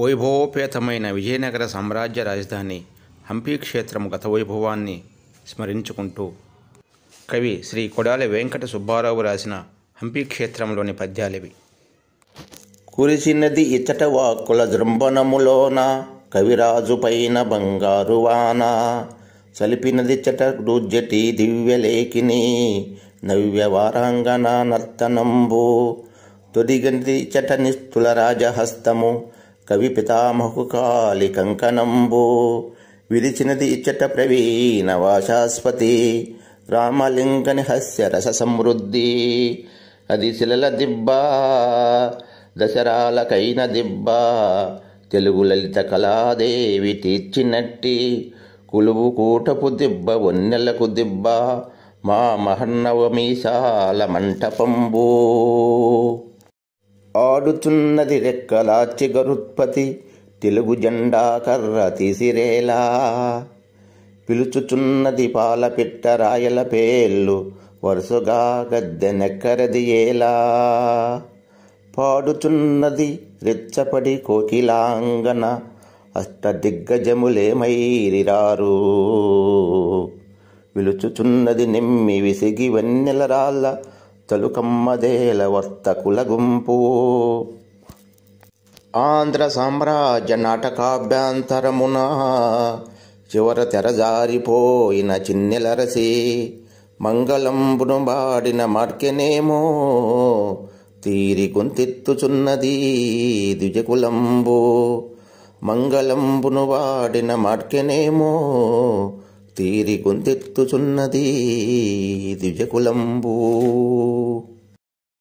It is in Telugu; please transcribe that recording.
వైభవోపేతమైన విజయనగర సామ్రాజ్య రాజధాని హంపీ క్షేత్రం గత వైభవాన్ని స్మరించుకుంటూ కవి శ్రీ కొడాలి వెంకట సుబ్బారావు రాసిన హంపీ క్షేత్రంలోని పద్యాలివి కురిసినది ఇచ్చట వాక్కుల పైన బంగారు బంగారువాన చలిపినది చట రుజ్జటి దివ్యలేఖిని వారాంగనా నర్తనంబు తొడిగనిది చట నిస్తుల రాజహస్తము కవి పితామహు కాలి కంకణంబు విరిచినది ఇచ్చట ప్రవీణ వాశాస్పతి రామలింగని హస్య రస సమృద్ధి అది శిలల దిబ్బ దశరాలకైన దిబ్బ తెలుగు లలిత కళాదేవి తీర్చినట్టి కులువు కూటపు దిబ్బ వన్నెలకు దిబ్బ మా మహన్నవమీశాల మంటపంబూ ఆడుతున్నది రెక్కలాచి గరుత్పతి తెలుగు జెండా కర్ర తీసిరేలా పిలుచుచున్నది పాలపిట్ట రాయల పేర్లు వరుసగా నెక్కరది ఏలా పాడుచున్నది రెచ్చపడి కోకిలాంగన అష్ట దిగ్గజములేమైరిరారు పిలుచుచున్నది నిమ్మి విసిగి వెన్నెల రాళ్ళ తొలుకమ్మదేల వర్తకుల గుంపు ఆంధ్ర సామ్రాజ్య నాటకాభ్యంతరమున చివర తెరజారిపోయిన చిన్నెలరసి మంగళంబును బాడిన మార్కెనేమో తీరి గుంతిత్తుచున్నది ద్విజకులంబు మంగళంబును వాడిన మార్కెనేమో తీరి గొంతెత్తుచున్నది దివ్యకులంబూ